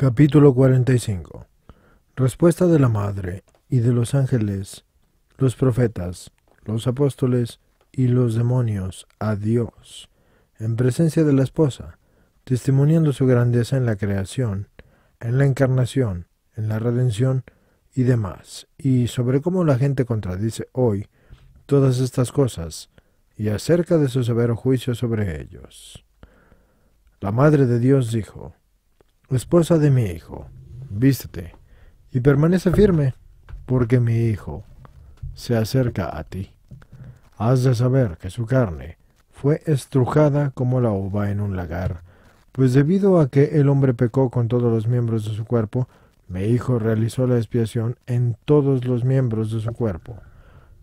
Capítulo 45 Respuesta de la Madre y de los ángeles, los profetas, los apóstoles y los demonios a Dios, en presencia de la esposa, testimoniando su grandeza en la creación, en la encarnación, en la redención y demás, y sobre cómo la gente contradice hoy todas estas cosas, y acerca de su severo juicio sobre ellos. La Madre de Dios dijo, esposa de mi hijo, vístete y permanece firme, porque mi hijo se acerca a ti. Has de saber que su carne fue estrujada como la uva en un lagar, pues debido a que el hombre pecó con todos los miembros de su cuerpo, mi hijo realizó la expiación en todos los miembros de su cuerpo.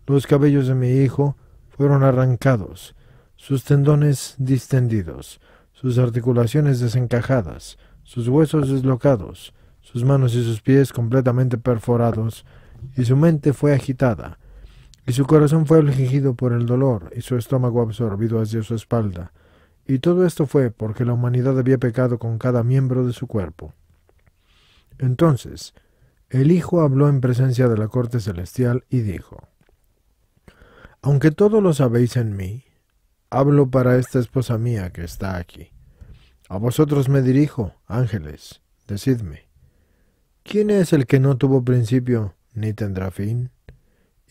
Los cabellos de mi hijo fueron arrancados, sus tendones distendidos, sus articulaciones desencajadas, sus huesos deslocados, sus manos y sus pies completamente perforados, y su mente fue agitada, y su corazón fue afligido por el dolor, y su estómago absorbido hacia su espalda. Y todo esto fue porque la humanidad había pecado con cada miembro de su cuerpo. Entonces, el Hijo habló en presencia de la corte celestial y dijo, Aunque todo lo sabéis en mí, hablo para esta esposa mía que está aquí a vosotros me dirijo, ángeles, decidme, ¿quién es el que no tuvo principio ni tendrá fin?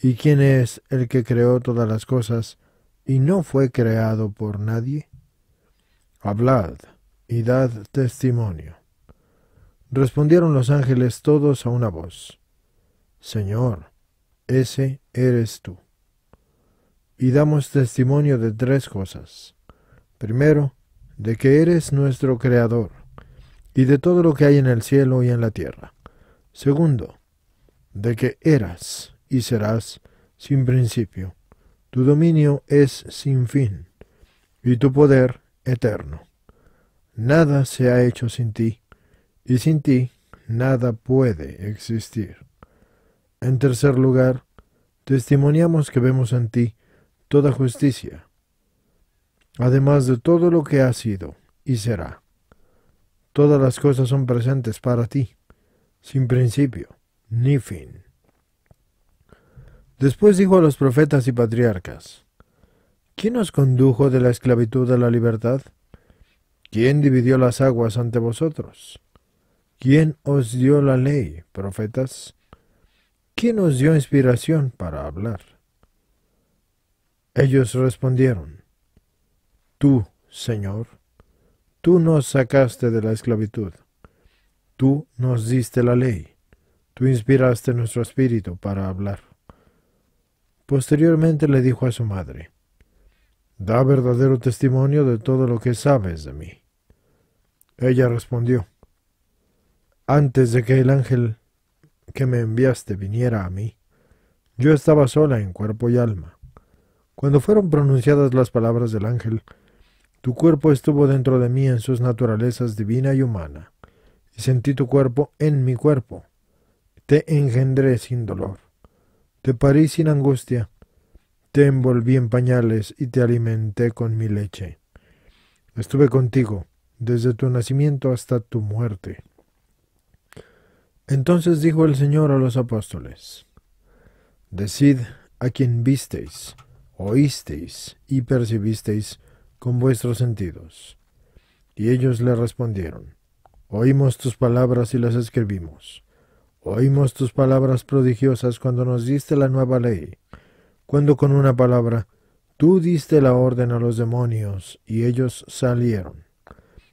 ¿Y quién es el que creó todas las cosas y no fue creado por nadie? Hablad y dad testimonio. Respondieron los ángeles todos a una voz, Señor, ese eres tú. Y damos testimonio de tres cosas. Primero, de que eres nuestro Creador y de todo lo que hay en el cielo y en la tierra. Segundo, de que eras y serás sin principio. Tu dominio es sin fin y tu poder eterno. Nada se ha hecho sin ti y sin ti nada puede existir. En tercer lugar, testimoniamos que vemos en ti toda justicia además de todo lo que ha sido y será. Todas las cosas son presentes para ti, sin principio ni fin. Después dijo a los profetas y patriarcas, ¿quién os condujo de la esclavitud a la libertad? ¿Quién dividió las aguas ante vosotros? ¿Quién os dio la ley, profetas? ¿Quién os dio inspiración para hablar? Ellos respondieron, Tú, Señor, tú nos sacaste de la esclavitud, tú nos diste la ley, tú inspiraste nuestro espíritu para hablar. Posteriormente le dijo a su madre, Da verdadero testimonio de todo lo que sabes de mí. Ella respondió, Antes de que el ángel que me enviaste viniera a mí, yo estaba sola en cuerpo y alma. Cuando fueron pronunciadas las palabras del ángel, tu cuerpo estuvo dentro de mí en sus naturalezas divina y humana, y sentí tu cuerpo en mi cuerpo. Te engendré sin dolor, te parí sin angustia, te envolví en pañales y te alimenté con mi leche. Estuve contigo desde tu nacimiento hasta tu muerte. Entonces dijo el Señor a los apóstoles, Decid a quien visteis, oísteis y percibisteis con vuestros sentidos. Y ellos le respondieron, Oímos tus palabras y las escribimos. Oímos tus palabras prodigiosas cuando nos diste la nueva ley, cuando con una palabra tú diste la orden a los demonios y ellos salieron,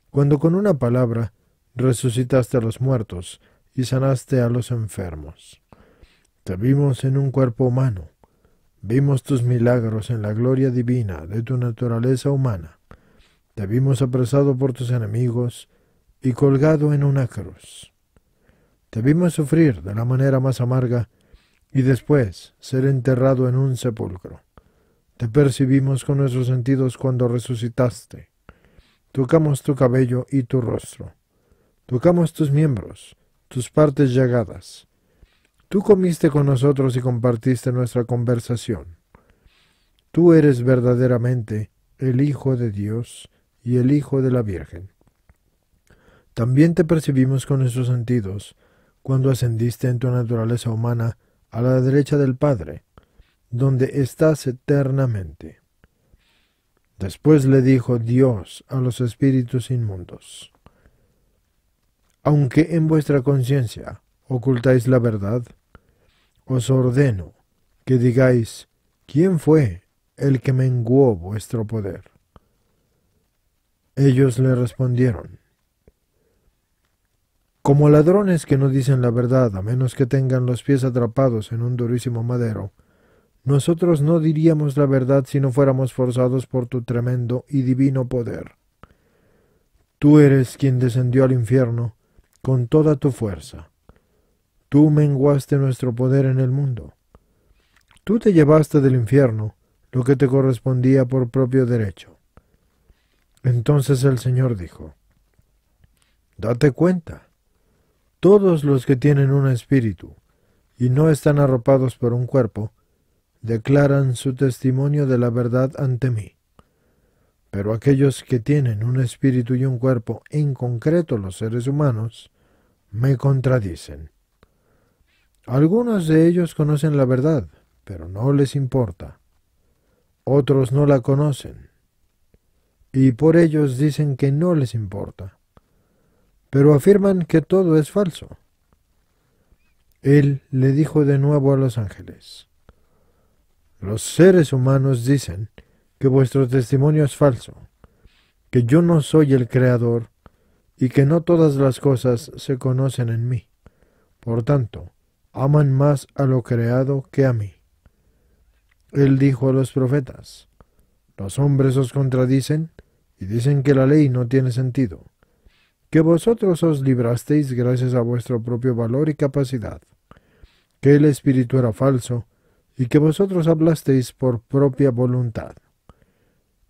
cuando con una palabra resucitaste a los muertos y sanaste a los enfermos. Te vimos en un cuerpo humano Vimos tus milagros en la gloria divina de tu naturaleza humana. Te vimos apresado por tus enemigos y colgado en una cruz. Te vimos sufrir de la manera más amarga y después ser enterrado en un sepulcro. Te percibimos con nuestros sentidos cuando resucitaste. Tocamos tu cabello y tu rostro. Tocamos tus miembros, tus partes llagadas. Tú comiste con nosotros y compartiste nuestra conversación. Tú eres verdaderamente el Hijo de Dios y el Hijo de la Virgen. También te percibimos con nuestros sentidos cuando ascendiste en tu naturaleza humana a la derecha del Padre, donde estás eternamente. Después le dijo Dios a los espíritus inmundos, Aunque en vuestra conciencia ocultáis la verdad, os ordeno que digáis, ¿quién fue el que menguó vuestro poder? Ellos le respondieron, como ladrones que no dicen la verdad a menos que tengan los pies atrapados en un durísimo madero, nosotros no diríamos la verdad si no fuéramos forzados por tu tremendo y divino poder. Tú eres quien descendió al infierno con toda tu fuerza Tú menguaste nuestro poder en el mundo. Tú te llevaste del infierno lo que te correspondía por propio derecho. Entonces el Señor dijo, Date cuenta, todos los que tienen un espíritu y no están arropados por un cuerpo, declaran su testimonio de la verdad ante mí. Pero aquellos que tienen un espíritu y un cuerpo, en concreto los seres humanos, me contradicen. Algunos de ellos conocen la verdad, pero no les importa. Otros no la conocen. Y por ellos dicen que no les importa. Pero afirman que todo es falso. Él le dijo de nuevo a los ángeles, Los seres humanos dicen que vuestro testimonio es falso, que yo no soy el Creador y que no todas las cosas se conocen en mí. Por tanto, aman más a lo creado que a mí. Él dijo a los profetas, los hombres os contradicen y dicen que la ley no tiene sentido, que vosotros os librasteis gracias a vuestro propio valor y capacidad, que el espíritu era falso y que vosotros hablasteis por propia voluntad.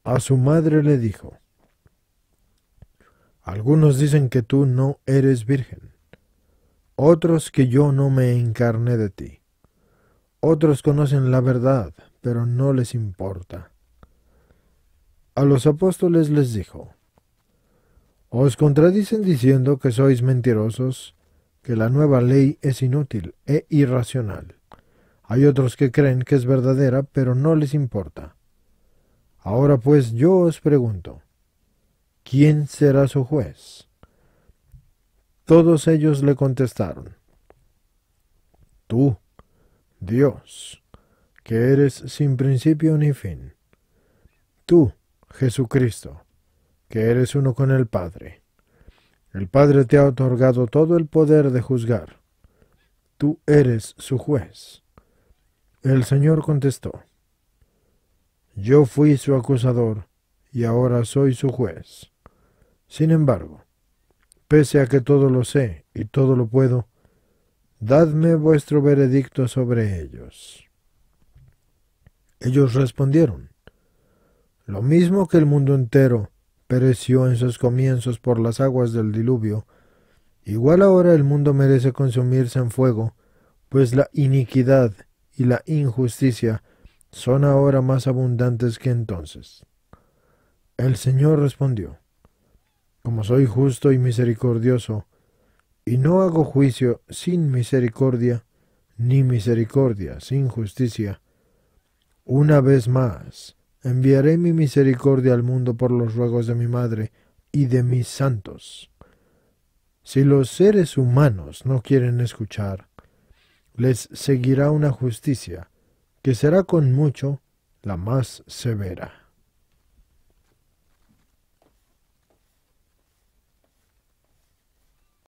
A su madre le dijo, algunos dicen que tú no eres virgen otros que yo no me encarné de ti. Otros conocen la verdad, pero no les importa. A los apóstoles les dijo, Os contradicen diciendo que sois mentirosos, que la nueva ley es inútil e irracional. Hay otros que creen que es verdadera, pero no les importa. Ahora pues yo os pregunto, ¿quién será su juez? Todos ellos le contestaron, Tú, Dios, que eres sin principio ni fin. Tú, Jesucristo, que eres uno con el Padre. El Padre te ha otorgado todo el poder de juzgar. Tú eres su juez. El Señor contestó, Yo fui su acusador y ahora soy su juez. Sin embargo, pese a que todo lo sé y todo lo puedo, dadme vuestro veredicto sobre ellos. Ellos respondieron, lo mismo que el mundo entero pereció en sus comienzos por las aguas del diluvio, igual ahora el mundo merece consumirse en fuego, pues la iniquidad y la injusticia son ahora más abundantes que entonces. El Señor respondió, como soy justo y misericordioso, y no hago juicio sin misericordia, ni misericordia sin justicia. Una vez más, enviaré mi misericordia al mundo por los ruegos de mi madre y de mis santos. Si los seres humanos no quieren escuchar, les seguirá una justicia que será con mucho la más severa.